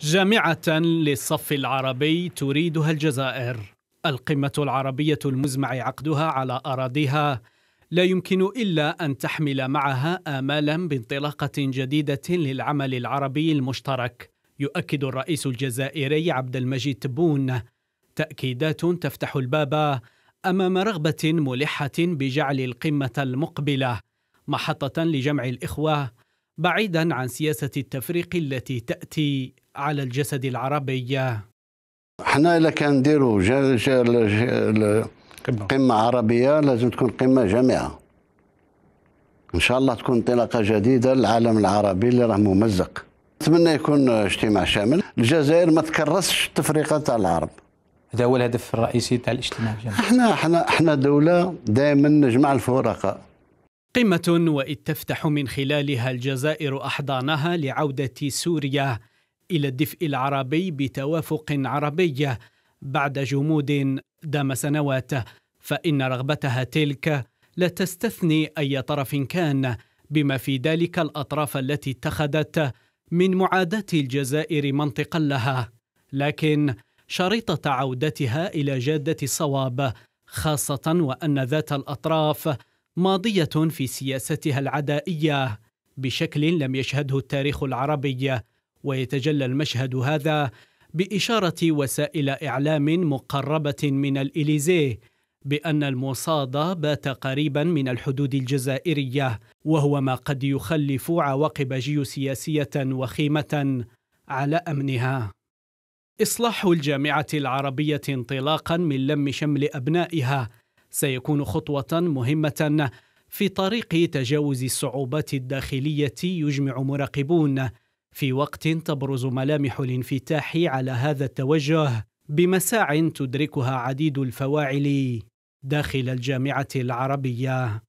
جامعة للصف العربي تريدها الجزائر القمة العربية المزمع عقدها على أراضيها لا يمكن إلا أن تحمل معها آمالا بانطلاقة جديدة للعمل العربي المشترك يؤكد الرئيس الجزائري عبد المجيد تبون تأكيدات تفتح الباب أمام رغبة ملحة بجعل القمة المقبلة محطة لجمع الإخوة بعيدا عن سياسة التفريق التي تأتي على الجسد العربي احنا الا كان نديرو قمة عربية لازم تكون قمة جامعة ان شاء الله تكون انطلاقة جديدة للعالم العربي اللي راه ممزق نتمنى يكون اجتماع شامل الجزائر ما تكرسش التفرقة تاع العرب هذا هو الهدف الرئيسي تاع الاجتماع الجامعي احنا احنا احنا دولة دائما نجمع الفرقاء قمة وإذ تفتح من خلالها الجزائر أحضانها لعودة سوريا الى الدفء العربي بتوافق عربي بعد جمود دام سنوات فان رغبتها تلك لا تستثني اي طرف كان بما في ذلك الاطراف التي اتخذت من معاداه الجزائر منطقا لها لكن شريطه عودتها الى جاده الصواب خاصه وان ذات الاطراف ماضيه في سياستها العدائيه بشكل لم يشهده التاريخ العربي ويتجلى المشهد هذا بإشارة وسائل إعلام مقربة من الإليزيه بأن المصاد بات قريبا من الحدود الجزائرية وهو ما قد يخلف عواقب جيوسياسية وخيمة على أمنها إصلاح الجامعة العربية انطلاقا من لم شمل أبنائها سيكون خطوة مهمة في طريق تجاوز الصعوبات الداخلية يجمع مراقبون في وقت تبرز ملامح الانفتاح على هذا التوجه بمساع تدركها عديد الفواعل داخل الجامعه العربيه